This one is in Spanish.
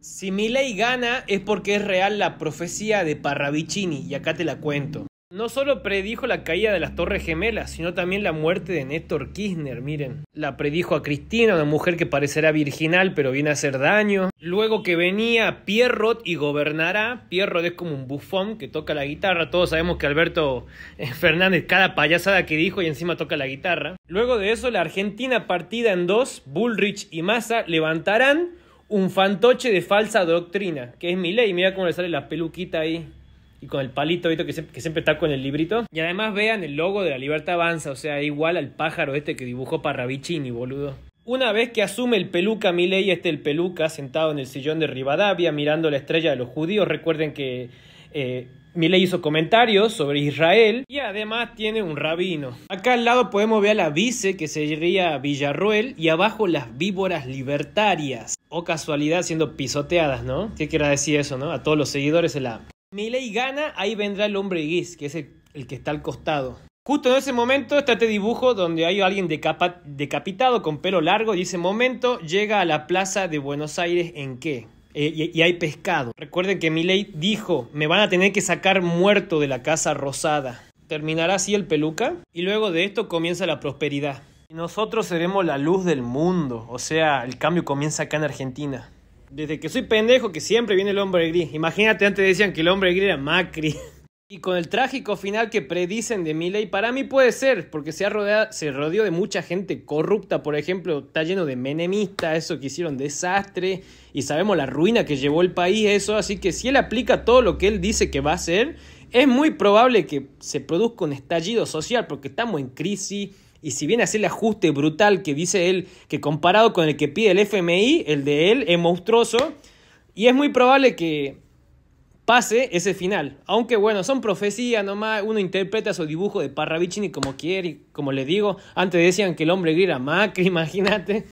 Si Milei gana es porque es real la profecía de Parravicini, y acá te la cuento. No solo predijo la caída de las Torres Gemelas, sino también la muerte de Néstor Kirchner, miren. La predijo a Cristina, una mujer que parecerá virginal pero viene a hacer daño. Luego que venía Pierrot y gobernará. Pierrot es como un bufón que toca la guitarra. Todos sabemos que Alberto eh, Fernández cada payasada que dijo y encima toca la guitarra. Luego de eso la Argentina partida en dos, Bullrich y Massa levantarán un fantoche de falsa doctrina, que es mi ley. Mira cómo le sale la peluquita ahí y con el palito que siempre, que siempre, está con el librito. Y además vean el logo de la Libertad Avanza, o sea, igual al pájaro este que dibujó Parravicini, boludo. Una vez que asume el peluca Milei, este el peluca sentado en el sillón de Rivadavia mirando la estrella de los judíos, recuerden que eh, Milei hizo comentarios sobre Israel y además tiene un rabino. Acá al lado podemos ver a la vice que sería Villarruel y abajo las víboras libertarias. O casualidad siendo pisoteadas, ¿no? ¿Qué quiera decir eso, no? A todos los seguidores se la... Milei gana, ahí vendrá el hombre guis, que es el, que está al costado. Justo en ese momento está este dibujo donde hay alguien decapitado con pelo largo y ese momento llega a la plaza de Buenos Aires en qué? Eh, y, hay pescado. Recuerden que Milei dijo, me van a tener que sacar muerto de la casa rosada. Terminará así el peluca y luego de esto comienza la prosperidad. nosotros seremos la luz del mundo, o sea, el cambio comienza acá en Argentina. Desde que soy pendejo que siempre viene el hombre gris. Imagínate antes decían que el hombre gris era Macri. Y con el trágico final que predicen de Milley, para mí puede ser, porque se, ha rodeado, se rodeó de mucha gente corrupta, por ejemplo, está lleno de menemistas, eso que hicieron desastre, y sabemos la ruina que llevó el país, eso, así que si él aplica todo lo que él dice que va a hacer, es muy probable que se produzca un estallido social, porque estamos en crisis, y si viene a hacer el ajuste brutal que dice él, que comparado con el que pide el FMI, el de él es monstruoso, y es muy probable que pase ese final. Aunque bueno, son profecías nomás, uno interpreta su dibujo de Parravicini como quiere, y como le digo, antes decían que el hombre gira Macri, imagínate.